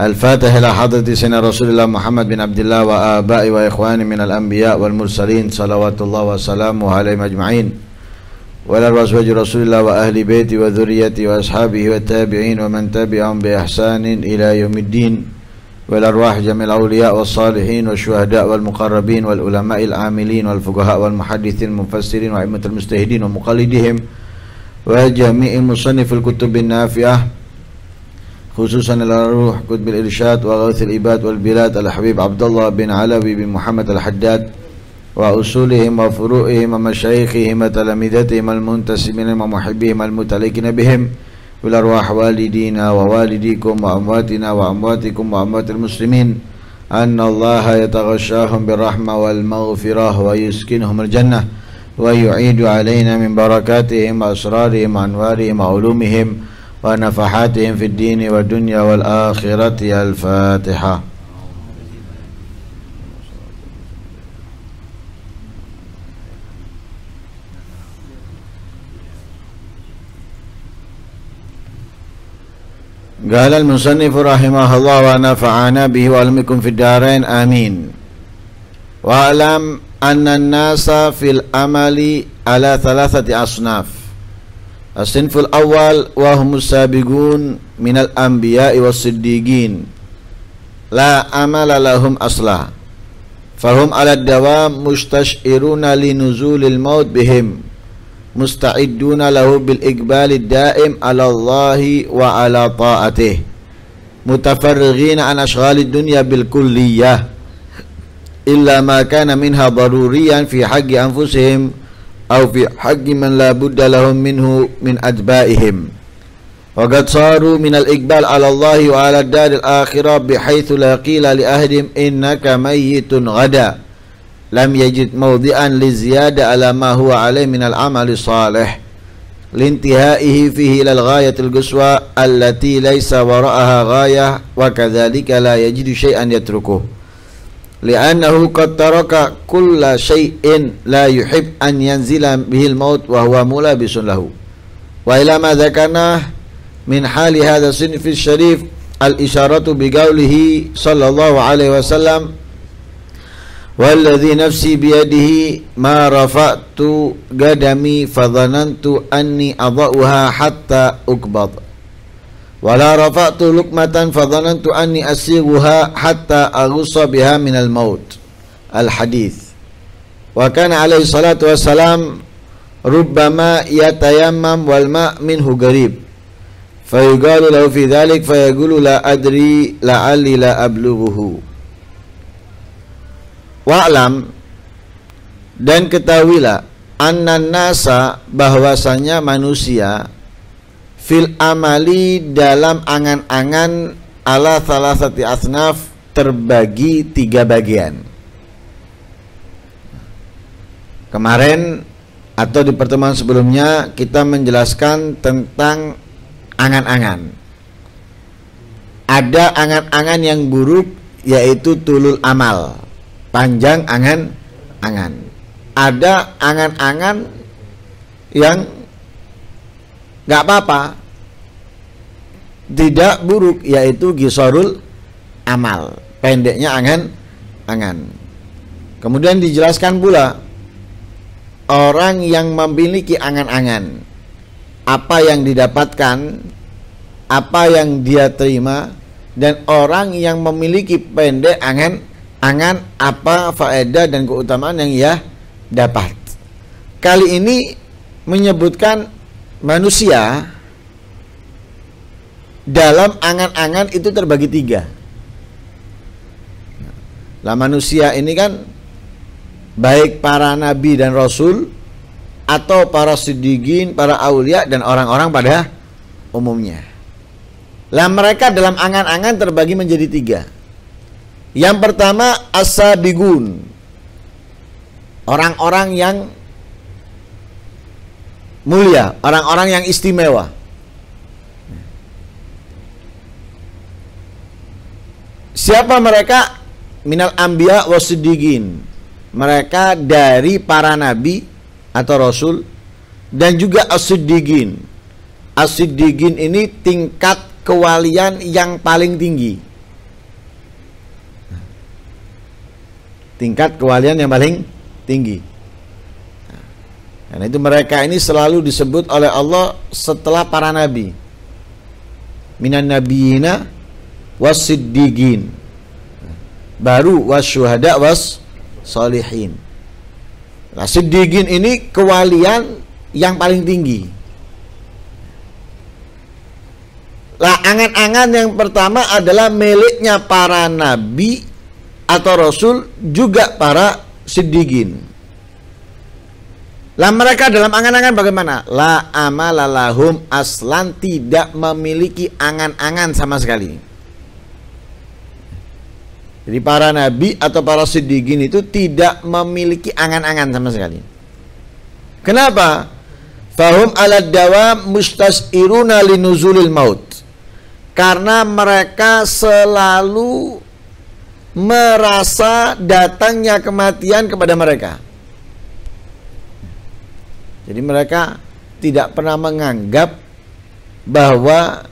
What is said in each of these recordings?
الفاتح إلى حضرة سيدنا رسول الله محمد بن عبد الله وآبائه وإخوانه من الأنبياء والمرسلين صلوات الله وسلامه عليهم أجمعين وعلى أزواج رسول الله وأهل بيته وذريته وأصحابه والتابعين ومن تبعهم بإحسان إلى يوم الدين أرواح جميع الأولياء والصالحين والشهداء والمقربين والعلماء العاملين والفقهاء والمحدثين المفسرين وأئمة المجتهدين ومقلدهم وجميع مصنف الكتب النافعة خصوصا الروح كتب الإرشاد وغوث الإباد والبلاد الحبيب عبد الله بن علوي بن محمد الحداد وأصولهم وفروعهم ومشايخهم وتلامذتهم المنتسبين ومحبهم المتلكين بهم والأرواح والدينا ووالديكم وأمواتنا وأمواتكم وأموات المسلمين أن الله يتغشاهم بالرحمة والمغفرة ويسكنهم الجنة ويعيد علينا من بركاتهم وأسرارهم وأنوارهم وعلومهم ونفحاتهم في الدين والدنيا والآخرة الفاتحة قال المصنف رحمه الله ونفعنا به وعلمكم في الدارين آمين واعلم أن الناس في الأمل على ثلاثة أصناف الصنف الأول وهم السابقون من الأنبياء والصديقين لا أمل لهم أصلا فهم على الدوام مستشعرون لنزول الموت بهم مستعدون له بالإقبال الدائم على الله وعلى طاعته متفرغين عن أشغال الدنيا بالكلية إلا ما كان منها ضروريا في حق أنفسهم أو في حق من لا بد لهم منه من أتباعهم وقد صاروا من الإقبال على الله وعلى الدار الآخرة بحيث لا قيل لأهلهم إنك ميت غدا لم يجد موضعا للزيادة على ما هو عليه من العمل الصالح لانتهائه فيه إلى الغاية القصوى التي ليس وراءها غاية وكذلك لا يجد شيئا يتركه لأنه قد ترك كل شيء لا يحب أن ينزل به الموت وهو ملابس له وإلى ما ذكرناه من حال هذا الصنف الشريف الإشارة بقوله صلى الله عليه وسلم والذي نفسي بيده ما رفعت قدمي فظننت أني أضعها حتى أقبض Wala rafa'tu lukmatan fadhanantu anni asiruha hatta arusa biha minal maut. Al-hadith. Wa kana alaihi salatu wassalam rubbama yatayammam wal ma' minhu garib. Fayugalu lahu fi dhalik fayagulu la adri la'alli la abluguhu. Wa'lam dan ketahuilah annan nasa bahwasanya manusia fil amali dalam angan-angan ala salah satu asnaf terbagi tiga bagian. Kemarin atau di pertemuan sebelumnya kita menjelaskan tentang angan-angan. Ada angan-angan yang buruk yaitu tulul amal, panjang angan-angan. Ada angan-angan yang nggak apa-apa tidak buruk yaitu gisorul amal pendeknya angan angan kemudian dijelaskan pula orang yang memiliki angan-angan apa yang didapatkan apa yang dia terima dan orang yang memiliki pendek angan angan apa faedah dan keutamaan yang ia dapat kali ini menyebutkan manusia dalam angan-angan itu terbagi tiga. Lah manusia ini kan baik para nabi dan rasul atau para sedigin para aulia dan orang-orang pada umumnya. Lah mereka dalam angan-angan terbagi menjadi tiga. Yang pertama asabigun. Orang-orang yang mulia, orang-orang yang istimewa. Siapa mereka? Minal ambia wasidigin. Mereka dari para nabi atau rasul dan juga asidigin. Asidigin ini tingkat kewalian yang paling tinggi. Tingkat kewalian yang paling tinggi. Karena itu mereka ini selalu disebut oleh Allah setelah para nabi. Minan nabiyina wasiddiqin. Baru wasyuhada was salihin. Nah, siddiqin ini kewalian yang paling tinggi. Lah angan-angan yang pertama adalah miliknya para nabi atau rasul juga para siddiqin. Lah mereka dalam angan-angan bagaimana? La amalalahum aslan tidak memiliki angan-angan sama sekali. Jadi para nabi atau para siddiqin itu tidak memiliki angan-angan sama sekali. Kenapa? Fahum ala dawa mustasiruna linuzulil maut. Karena mereka selalu merasa datangnya kematian kepada mereka. Jadi mereka tidak pernah menganggap bahwa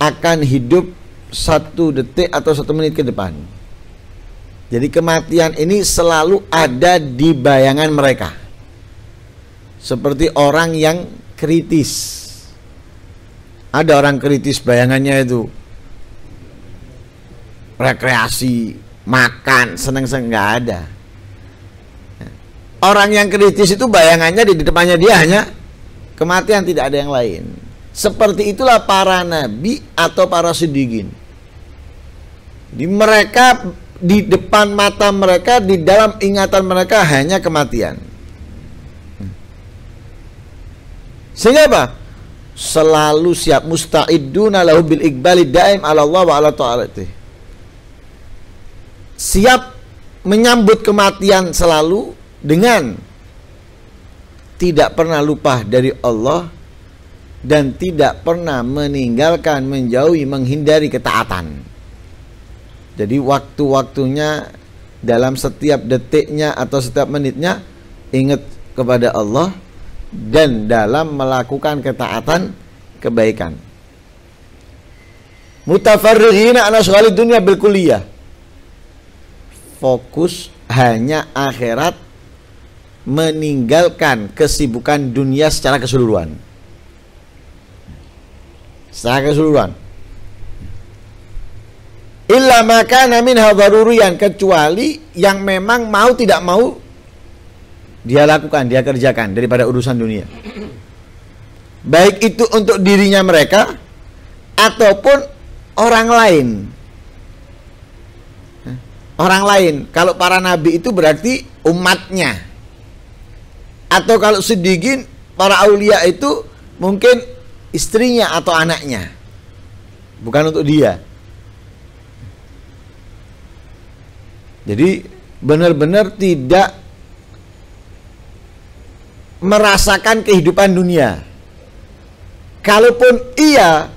akan hidup satu detik atau satu menit ke depan. Jadi kematian ini selalu ada di bayangan mereka. Seperti orang yang kritis. Ada orang kritis bayangannya itu rekreasi, makan, seneng-seneng nggak ada. Orang yang kritis itu bayangannya di depannya dia hanya kematian tidak ada yang lain. Seperti itulah para nabi atau para sidigin. Di mereka di depan mata mereka, di dalam ingatan mereka hanya kematian. Sehingga apa? Selalu siap musta'iduna lahu bil iqbali daim ala Allah wa ala ta'alati. Siap menyambut kematian selalu dengan tidak pernah lupa dari Allah dan tidak pernah meninggalkan, menjauhi, menghindari ketaatan. Jadi waktu-waktunya dalam setiap detiknya atau setiap menitnya ingat kepada Allah dan dalam melakukan ketaatan kebaikan. Mutafarrighina ala dunia bil Fokus hanya akhirat meninggalkan kesibukan dunia secara keseluruhan. Secara keseluruhan. Illa maka namin yang kecuali yang memang mau tidak mau dia lakukan, dia kerjakan daripada urusan dunia. Baik itu untuk dirinya mereka ataupun orang lain. Orang lain, kalau para nabi itu berarti umatnya atau kalau sedikit para aulia itu mungkin istrinya atau anaknya. Bukan untuk dia. Jadi benar-benar tidak merasakan kehidupan dunia. Kalaupun ia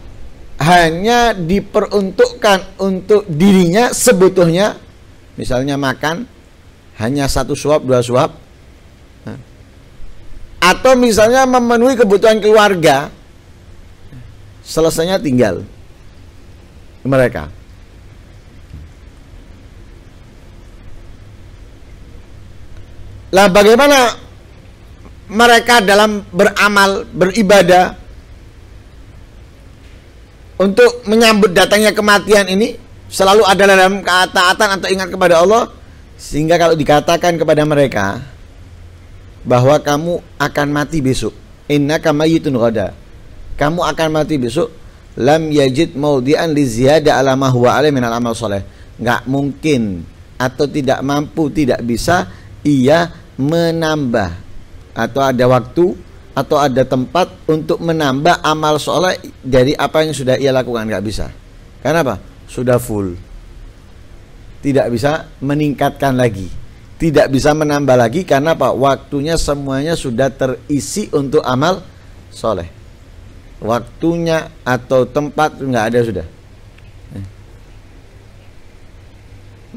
hanya diperuntukkan untuk dirinya sebetulnya misalnya makan hanya satu suap dua suap atau misalnya memenuhi kebutuhan keluarga selesainya tinggal mereka lah bagaimana mereka dalam beramal beribadah untuk menyambut datangnya kematian ini selalu ada dalam keataatan atau ingat kepada Allah sehingga kalau dikatakan kepada mereka bahwa kamu akan mati besok. kama yitun ghada. Kamu akan mati besok. Lam yajid maudian li ziyada ala ma huwa alaihi min soleh. mungkin atau tidak mampu, tidak bisa ia menambah atau ada waktu atau ada tempat untuk menambah amal soleh dari apa yang sudah ia lakukan nggak bisa karena apa sudah full tidak bisa meningkatkan lagi tidak bisa menambah lagi karena apa? Waktunya semuanya sudah terisi untuk amal soleh. Waktunya atau tempat nggak ada sudah. Eh.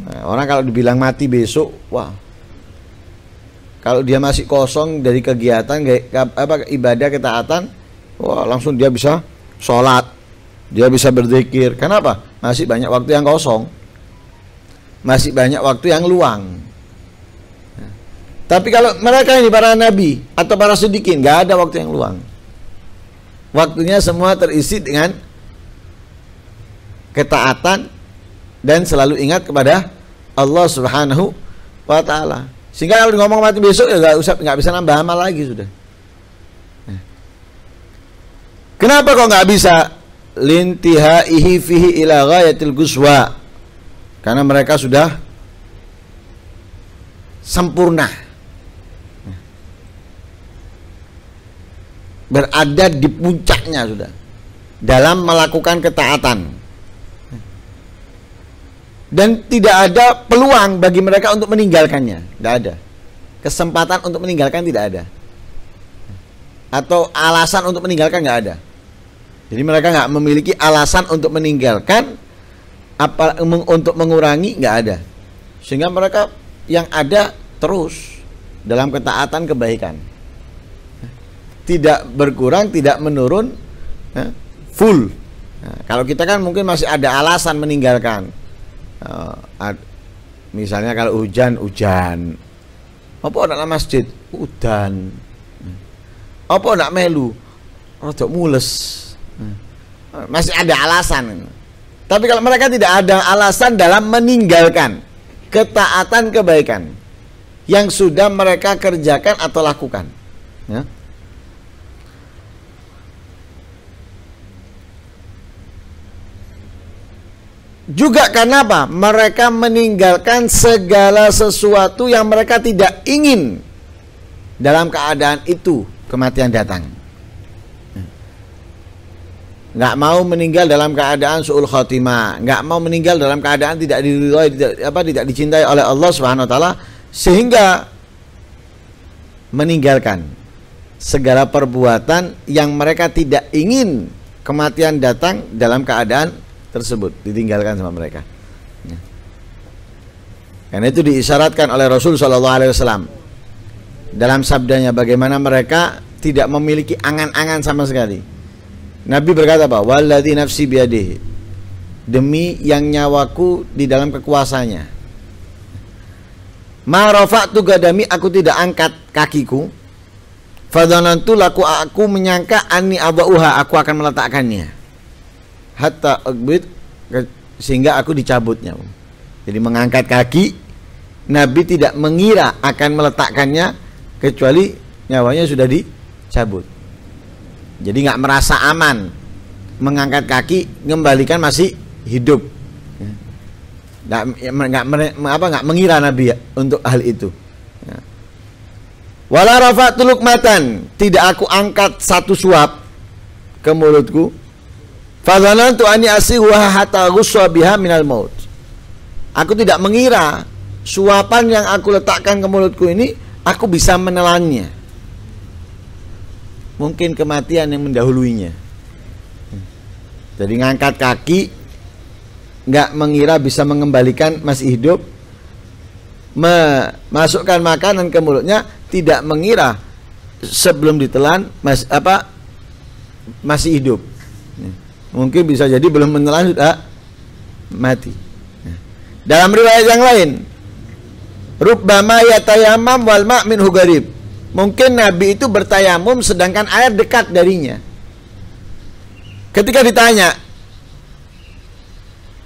Nah, orang kalau dibilang mati besok, wah. Kalau dia masih kosong dari kegiatan apa ibadah ketaatan, wah langsung dia bisa sholat, dia bisa berzikir. Kenapa? Masih banyak waktu yang kosong. Masih banyak waktu yang luang. Tapi kalau mereka ini para nabi atau para sedikit, nggak ada waktu yang luang. Waktunya semua terisi dengan ketaatan dan selalu ingat kepada Allah Subhanahu wa taala. Sehingga kalau ngomong mati besok ya nggak usah nggak bisa nambah amal lagi sudah. Nah. Kenapa kok nggak bisa ihi fihi ila ghayatil guswa? Karena mereka sudah sempurna berada di puncaknya sudah dalam melakukan ketaatan dan tidak ada peluang bagi mereka untuk meninggalkannya tidak ada kesempatan untuk meninggalkan tidak ada atau alasan untuk meninggalkan nggak ada jadi mereka nggak memiliki alasan untuk meninggalkan apa untuk mengurangi nggak ada sehingga mereka yang ada terus dalam ketaatan kebaikan tidak berkurang, tidak menurun, ya, full. Nah, kalau kita kan mungkin masih ada alasan meninggalkan. Uh, ad, misalnya kalau hujan, hujan. Apa anak masjid? Udan. Ya. Apa anak melu? Rodok mules. Ya. Masih ada alasan. Tapi kalau mereka tidak ada alasan dalam meninggalkan ketaatan kebaikan yang sudah mereka kerjakan atau lakukan. Ya. Juga karena apa? Mereka meninggalkan segala sesuatu yang mereka tidak ingin dalam keadaan itu kematian datang. Nggak mau meninggal dalam keadaan suul khotimah, nggak mau meninggal dalam keadaan tidak diridhoi, tidak, apa tidak dicintai oleh Allah Subhanahu wa taala sehingga meninggalkan segala perbuatan yang mereka tidak ingin kematian datang dalam keadaan tersebut ditinggalkan sama mereka. Ya. Karena itu diisyaratkan oleh Rasul Shallallahu Alaihi Wasallam dalam sabdanya bagaimana mereka tidak memiliki angan-angan sama sekali. Nabi berkata bahwa Walladhi nafsi biadihi. Demi yang nyawaku di dalam kekuasanya. Ma tu gadami aku tidak angkat kakiku. Fadhanantu laku aku menyangka ani abauha aku akan meletakkannya hatta ugbit sehingga aku dicabutnya. Jadi mengangkat kaki Nabi tidak mengira akan meletakkannya kecuali nyawanya sudah dicabut. Jadi nggak merasa aman mengangkat kaki mengembalikan masih hidup. Nggak nggak apa nggak mengira Nabi ya, untuk hal itu. Ya. Wala rafatul matan tidak aku angkat satu suap ke mulutku tu ani asiruha hatta ruswa biha minal maut. Aku tidak mengira suapan yang aku letakkan ke mulutku ini aku bisa menelannya. Mungkin kematian yang mendahuluinya. Jadi ngangkat kaki nggak mengira bisa mengembalikan masih hidup memasukkan makanan ke mulutnya tidak mengira sebelum ditelan mas, apa masih hidup mungkin bisa jadi belum menelan sudah mati. Ya. Dalam riwayat yang lain, Rubbama yatayamam wal ma' min hugarib. Mungkin Nabi itu bertayamum sedangkan air dekat darinya. Ketika ditanya,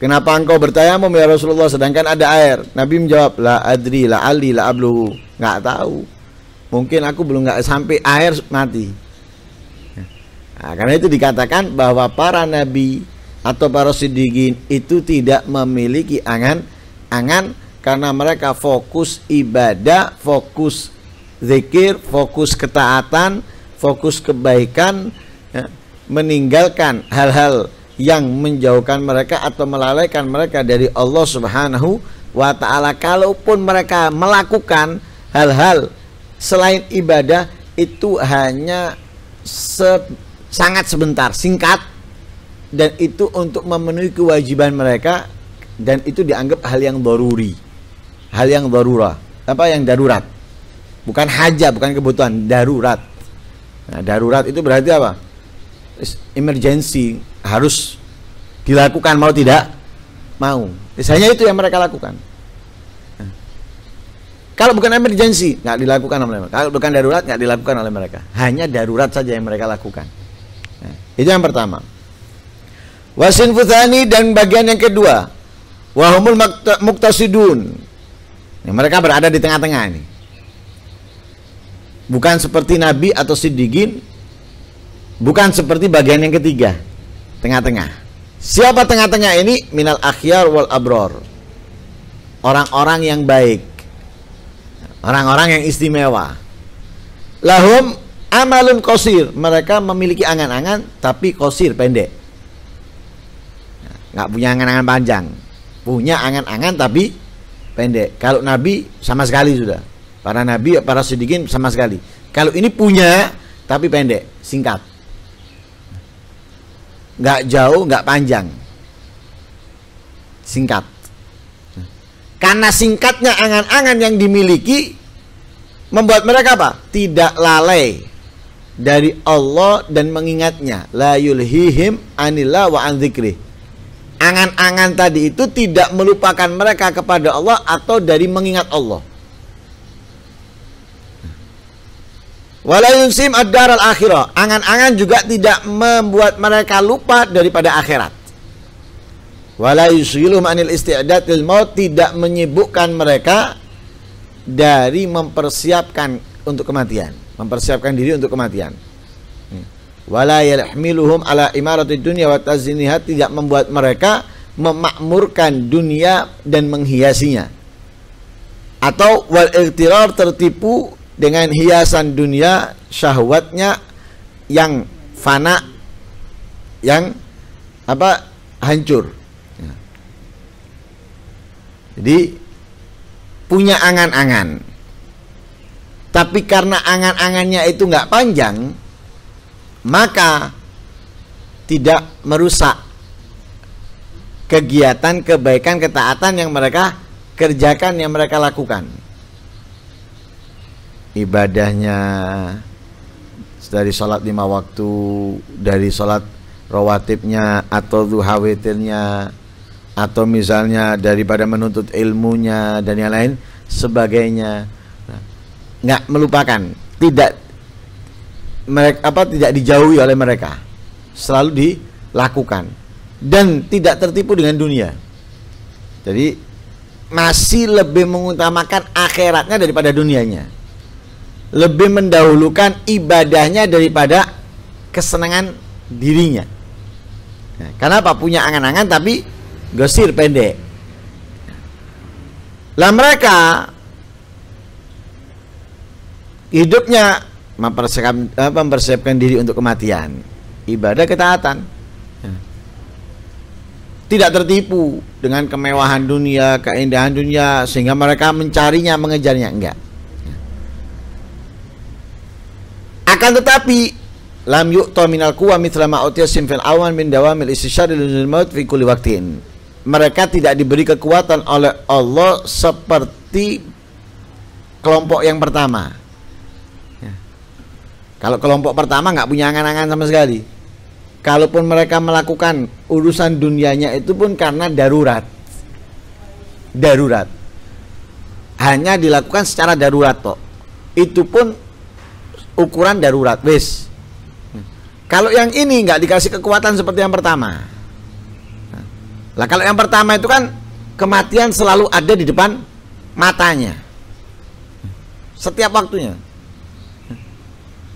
Kenapa engkau bertayamum ya Rasulullah sedangkan ada air? Nabi menjawab, la adri, la ali, la ablu Nggak tahu. Mungkin aku belum nggak sampai air mati. Nah, karena itu dikatakan bahwa para nabi atau para sidigin itu tidak memiliki angan-angan karena mereka fokus ibadah, fokus zikir, fokus ketaatan, fokus kebaikan, ya, meninggalkan hal-hal yang menjauhkan mereka atau melalaikan mereka dari Allah Subhanahu wa taala. Kalaupun mereka melakukan hal-hal selain ibadah itu hanya se sangat sebentar, singkat dan itu untuk memenuhi kewajiban mereka dan itu dianggap hal yang daruri. Hal yang darura, apa yang darurat. Bukan haja, bukan kebutuhan, darurat. Nah, darurat itu berarti apa? Emergency harus dilakukan mau tidak mau. Misalnya itu yang mereka lakukan. Kalau bukan emergency, nggak dilakukan oleh mereka. Kalau bukan darurat, nggak dilakukan oleh mereka. Hanya darurat saja yang mereka lakukan. Itu yang pertama. Wasin futani dan bagian yang kedua. Wahumul muktasidun. Nah, mereka berada di tengah-tengah ini. Bukan seperti Nabi atau Siddiqin. Bukan seperti bagian yang ketiga. Tengah-tengah. Siapa tengah-tengah ini? Minal akhyar wal abror. Orang-orang yang baik. Orang-orang yang istimewa. Lahum amalun kosir mereka memiliki angan-angan tapi kosir pendek nggak punya angan-angan panjang punya angan-angan tapi pendek kalau nabi sama sekali sudah para nabi para sedikit sama sekali kalau ini punya tapi pendek singkat nggak jauh nggak panjang singkat karena singkatnya angan-angan yang dimiliki membuat mereka apa? Tidak lalai dari Allah dan mengingatnya la yulhihim anillah wa an angan-angan tadi itu tidak melupakan mereka kepada Allah atau dari mengingat Allah Walayunsim yunsim ad akhirah angan-angan juga tidak membuat mereka lupa daripada akhirat Walayusiluh manil anil maut tidak menyibukkan mereka dari mempersiapkan untuk kematian mempersiapkan diri untuk kematian. Hmm. Wala yahmiluhum ala imarati dunya wa taziniha tidak membuat mereka memakmurkan dunia dan menghiasinya. Atau wal iktirar tertipu dengan hiasan dunia syahwatnya yang fana yang apa hancur. Ya. Jadi punya angan-angan tapi karena angan-angannya itu nggak panjang, maka tidak merusak kegiatan kebaikan ketaatan yang mereka kerjakan yang mereka lakukan ibadahnya dari sholat lima waktu dari sholat rawatibnya atau duha witirnya atau misalnya daripada menuntut ilmunya dan yang lain sebagainya nggak melupakan tidak mereka apa tidak dijauhi oleh mereka selalu dilakukan dan tidak tertipu dengan dunia jadi masih lebih mengutamakan akhiratnya daripada dunianya lebih mendahulukan ibadahnya daripada kesenangan dirinya nah, apa punya angan-angan tapi gosir pendek lah mereka hidupnya mempersiapkan, eh, mempersiapkan diri untuk kematian ibadah ketaatan ya. tidak tertipu dengan kemewahan dunia, keindahan dunia sehingga mereka mencarinya, mengejarnya enggak. Akan tetapi lam yuk tominal kuwa mitra ma simfil awan min dawamil istisyari lil maut fi kuli waktin Mereka tidak diberi kekuatan oleh Allah seperti kelompok yang pertama. Kalau kelompok pertama nggak punya angan-angan sama sekali. Kalaupun mereka melakukan urusan dunianya itu pun karena darurat. Darurat. Hanya dilakukan secara darurat toh. Itu pun ukuran darurat, wis. Hmm. Kalau yang ini nggak dikasih kekuatan seperti yang pertama. Lah kalau yang pertama itu kan kematian selalu ada di depan matanya. Setiap waktunya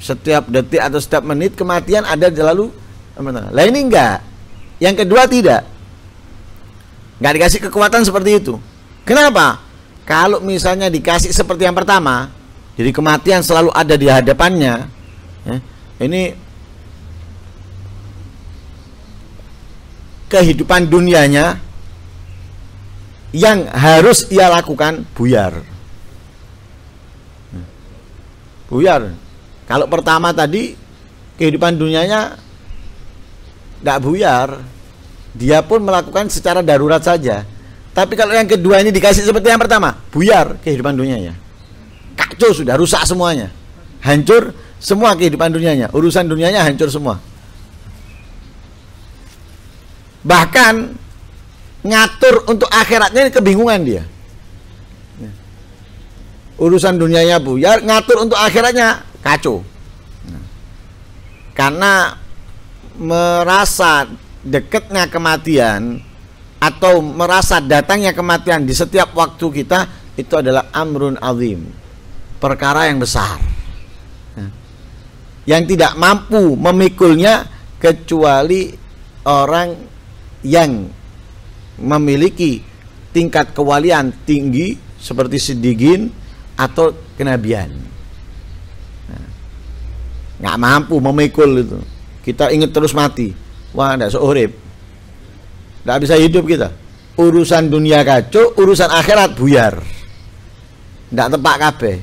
setiap detik atau setiap menit kematian ada selalu lah ini enggak yang kedua tidak nggak dikasih kekuatan seperti itu kenapa kalau misalnya dikasih seperti yang pertama jadi kematian selalu ada di hadapannya ya, ini kehidupan dunianya yang harus ia lakukan buyar buyar kalau pertama tadi kehidupan dunianya tidak buyar, dia pun melakukan secara darurat saja. Tapi kalau yang kedua ini dikasih seperti yang pertama, buyar kehidupan dunianya. Kacau sudah, rusak semuanya. Hancur semua kehidupan dunianya, urusan dunianya hancur semua. Bahkan ngatur untuk akhiratnya ini kebingungan dia. Urusan dunianya buyar, ngatur untuk akhiratnya kacau karena merasa dekatnya kematian atau merasa datangnya kematian di setiap waktu kita itu adalah amrun azim perkara yang besar yang tidak mampu memikulnya kecuali orang yang memiliki tingkat kewalian tinggi seperti sidigin atau kenabian nggak mampu memikul itu kita ingat terus mati wah tidak seorep tidak bisa hidup kita urusan dunia kacau urusan akhirat buyar tidak tepak kabeh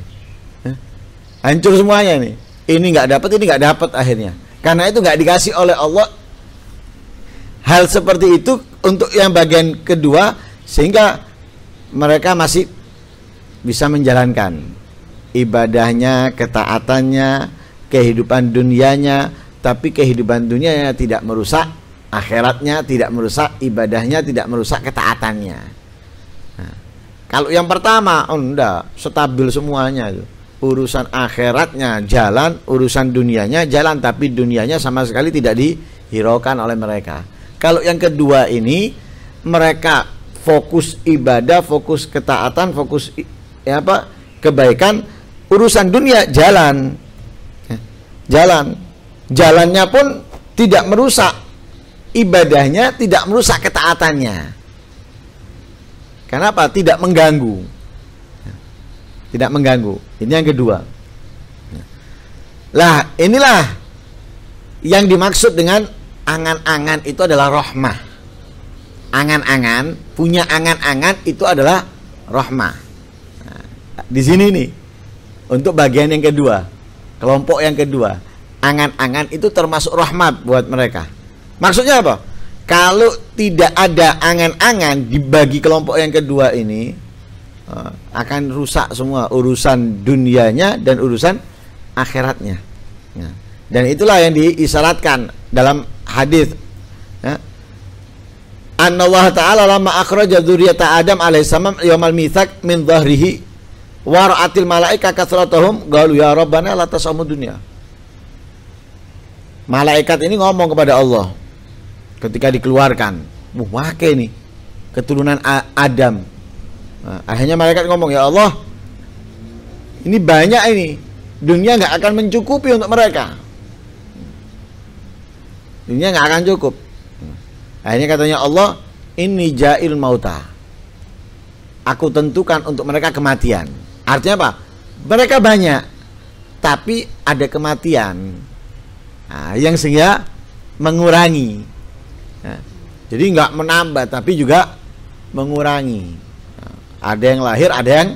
hancur semuanya ini ini nggak dapat ini nggak dapat akhirnya karena itu nggak dikasih oleh Allah hal seperti itu untuk yang bagian kedua sehingga mereka masih bisa menjalankan ibadahnya ketaatannya kehidupan dunianya tapi kehidupan dunianya tidak merusak akhiratnya tidak merusak ibadahnya tidak merusak ketaatannya nah, kalau yang pertama oh enggak stabil semuanya itu urusan akhiratnya jalan urusan dunianya jalan tapi dunianya sama sekali tidak dihiraukan oleh mereka kalau yang kedua ini mereka fokus ibadah fokus ketaatan fokus ya apa kebaikan urusan dunia jalan jalan. Jalannya pun tidak merusak ibadahnya, tidak merusak ketaatannya. Kenapa? Tidak mengganggu. Tidak mengganggu. Ini yang kedua. Lah, inilah yang dimaksud dengan angan-angan itu adalah rohmah. Angan-angan, punya angan-angan itu adalah rohmah. Nah, di sini nih, untuk bagian yang kedua. Kelompok yang kedua, angan-angan itu termasuk rahmat buat mereka. Maksudnya apa? Kalau tidak ada angan-angan dibagi kelompok yang kedua ini eh, akan rusak semua urusan dunianya dan urusan akhiratnya. Ya. Dan itulah yang diisyaratkan dalam hadis. Ya. An Allah Taala lama akhraja Adam alaihissalam yaumal mitak min dhahrihi waratil malaika kasratuhum galu ya rabbana la tasamud dunya malaikat ini ngomong kepada Allah ketika dikeluarkan wake nih keturunan Adam nah, akhirnya malaikat ngomong ya Allah ini banyak ini dunia nggak akan mencukupi untuk mereka dunia nggak akan cukup akhirnya katanya Allah ini jail mauta aku tentukan untuk mereka kematian Artinya apa? Mereka banyak, tapi ada kematian. Nah, yang sehingga mengurangi. Nah, jadi nggak menambah, tapi juga mengurangi. Nah, ada yang lahir, ada yang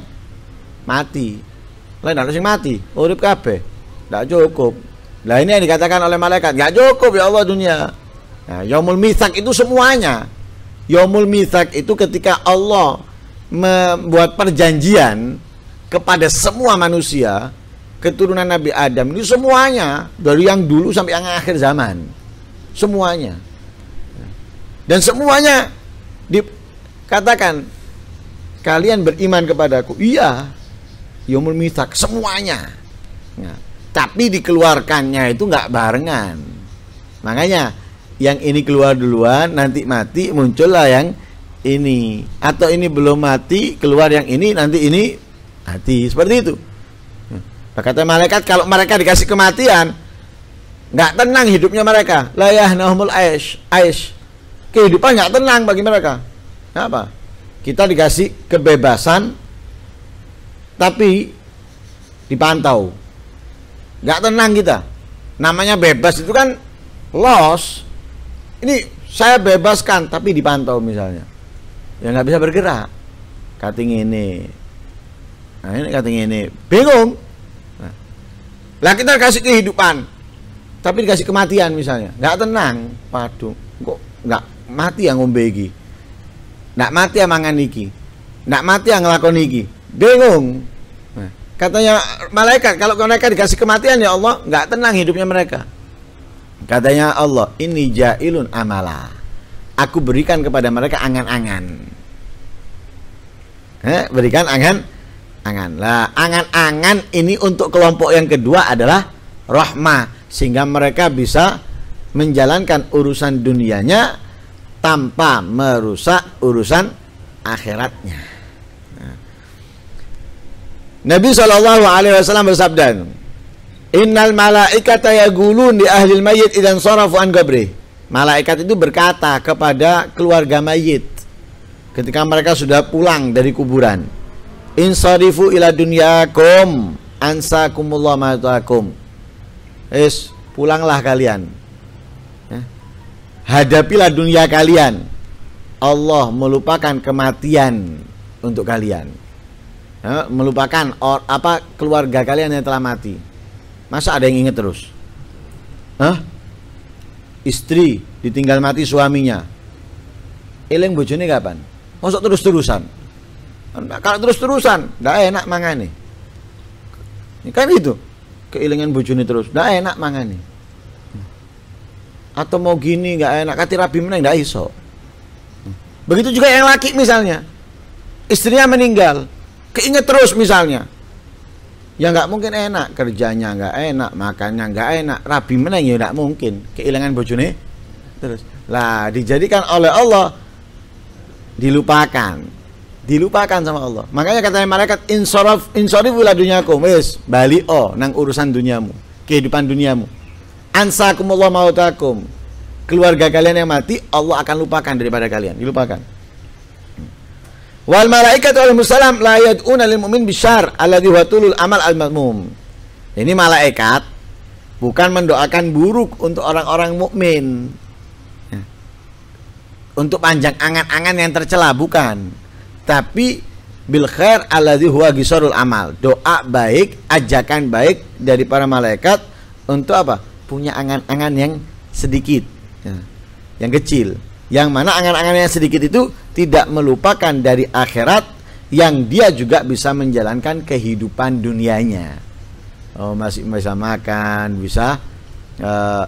mati. Lain ada yang mati, urip kape, Nggak cukup. Nah ini yang dikatakan oleh malaikat, nggak cukup ya Allah dunia. Nah, yomul misak itu semuanya. yomul misak itu ketika Allah membuat perjanjian kepada semua manusia keturunan Nabi Adam ini semuanya dari yang dulu sampai yang akhir zaman semuanya dan semuanya dikatakan kalian beriman kepadaku iya yomul mitak semuanya ya. tapi dikeluarkannya itu nggak barengan makanya yang ini keluar duluan nanti mati muncullah yang ini atau ini belum mati keluar yang ini nanti ini hati seperti itu hmm. nah, kata malaikat kalau mereka dikasih kematian nggak tenang hidupnya mereka layah nahumul aish aish kehidupan nggak tenang bagi mereka apa kita dikasih kebebasan tapi dipantau nggak tenang kita namanya bebas itu kan loss ini saya bebaskan tapi dipantau misalnya ya nggak bisa bergerak kating ini Nah, ini katanya ini bingung. Nah. lah kita kasih kehidupan, tapi dikasih kematian misalnya, nggak tenang, padu, kok nggak mati yang ngombe iki, nggak mati yang mangan iki, nggak mati yang ngelakon iki, bingung. Nah, katanya malaikat kalau mereka dikasih kematian ya Allah nggak tenang hidupnya mereka. Katanya Allah ini jailun amala, aku berikan kepada mereka angan-angan. Eh, berikan angan angan. Lah, angan-angan ini untuk kelompok yang kedua adalah rahmah sehingga mereka bisa menjalankan urusan dunianya tanpa merusak urusan akhiratnya. Nah. Nabi saw bersabda, Innal malaikata yagulun di ahli mayit idan sorafu an gabri. Malaikat itu berkata kepada keluarga mayit ketika mereka sudah pulang dari kuburan insarifu ila dunyakum ansakumullah ma'atakum es pulanglah kalian ya. hadapilah dunia kalian Allah melupakan kematian untuk kalian ya, melupakan or, apa keluarga kalian yang telah mati masa ada yang ingat terus Hah? istri ditinggal mati suaminya eleng bojone kapan masuk terus-terusan kalau terus-terusan, ndak enak mangane. Ya kan itu. Keilingan bojone terus, ndak enak mangane. Atau mau gini nggak enak, kati rabi meneng ndak iso. Begitu juga yang laki misalnya. Istrinya meninggal, keinget terus misalnya. Ya nggak mungkin enak kerjanya nggak enak, makannya nggak enak, rabi meneng ya nggak mungkin. Kehilangan bojone terus. Lah dijadikan oleh Allah dilupakan dilupakan sama Allah. Makanya katanya malaikat insorof insorifu dunyaku. Wis, bali oh nang urusan duniamu kehidupan duniamu Ansakum Allah mautakum. Keluarga kalian yang mati Allah akan lupakan daripada kalian, dilupakan. Wal malaikatu alaihi salam la yad'una lil mu'min bisyar alladhi watulul amal al mazmum. Ini malaikat bukan mendoakan buruk untuk orang-orang mukmin. Ya. Untuk panjang angan-angan yang tercela bukan tapi bil khair alladzi huwa gisarul amal. Doa baik, ajakan baik dari para malaikat untuk apa? Punya angan-angan yang sedikit. Ya. Yang kecil. Yang mana angan-angan yang sedikit itu tidak melupakan dari akhirat yang dia juga bisa menjalankan kehidupan dunianya. Oh, masih bisa makan, bisa uh,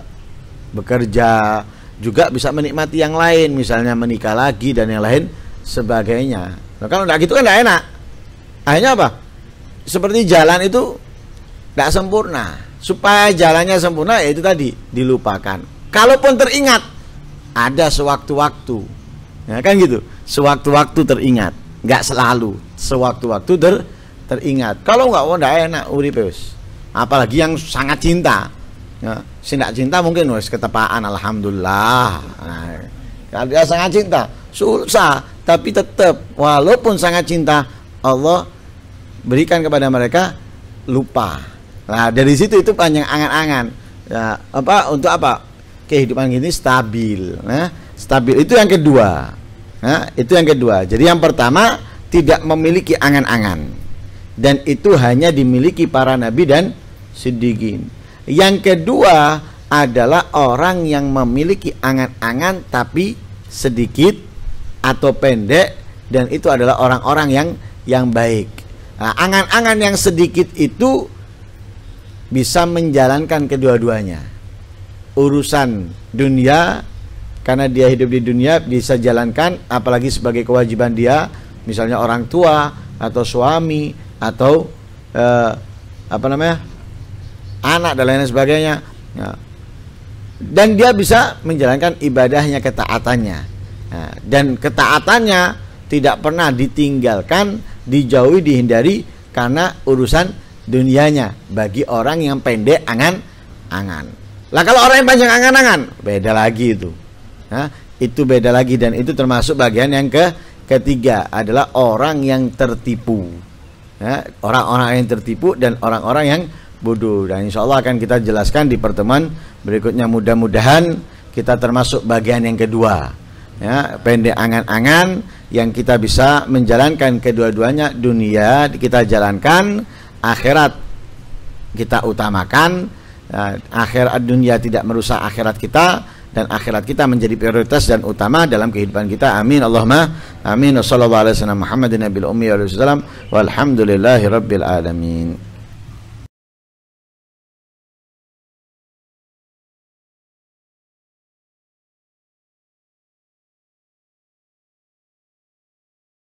bekerja, juga bisa menikmati yang lain, misalnya menikah lagi dan yang lain sebagainya. Nah, kalau tidak gitu kan tidak enak. Akhirnya apa? Seperti jalan itu tidak sempurna. Supaya jalannya sempurna ya itu tadi dilupakan. Kalaupun teringat ada sewaktu-waktu, ya kan gitu. Sewaktu-waktu teringat, nggak selalu. Sewaktu-waktu ter teringat. Kalau nggak, oh tidak enak uripus. Apalagi yang sangat cinta. Ya, cinta mungkin wes ketepaan, alhamdulillah. Nah, Nah, dia sangat cinta susah tapi tetap walaupun sangat cinta Allah berikan kepada mereka lupa nah dari situ itu panjang angan-angan ya, apa untuk apa kehidupan ini stabil nah stabil itu yang kedua nah itu yang kedua jadi yang pertama tidak memiliki angan-angan dan itu hanya dimiliki para nabi dan siddiqin yang kedua adalah orang yang memiliki angan-angan tapi sedikit atau pendek dan itu adalah orang-orang yang yang baik. angan nah, angan-angan yang sedikit itu bisa menjalankan kedua-duanya. Urusan dunia karena dia hidup di dunia bisa jalankan apalagi sebagai kewajiban dia misalnya orang tua atau suami atau eh, apa namanya anak dan lain sebagainya. Nah, dan dia bisa menjalankan ibadahnya ketaatannya nah, dan ketaatannya tidak pernah ditinggalkan dijauhi dihindari karena urusan dunianya bagi orang yang pendek angan-angan lah kalau orang yang panjang angan-angan beda lagi itu nah, itu beda lagi dan itu termasuk bagian yang ke ketiga adalah orang yang tertipu nah, orang-orang nah, yang tertipu dan orang-orang yang bodoh. Dan insya Allah akan kita jelaskan di pertemuan berikutnya. Mudah-mudahan kita termasuk bagian yang kedua. Ya, pendek angan-angan yang kita bisa menjalankan kedua-duanya dunia kita jalankan akhirat kita utamakan ya, akhirat dunia tidak merusak akhirat kita dan akhirat kita menjadi prioritas dan utama dalam kehidupan kita. Amin Allahumma amin. Wassalamualaikum warahmatullahi wabarakatuh. walhamdulillahi rabbil alamin.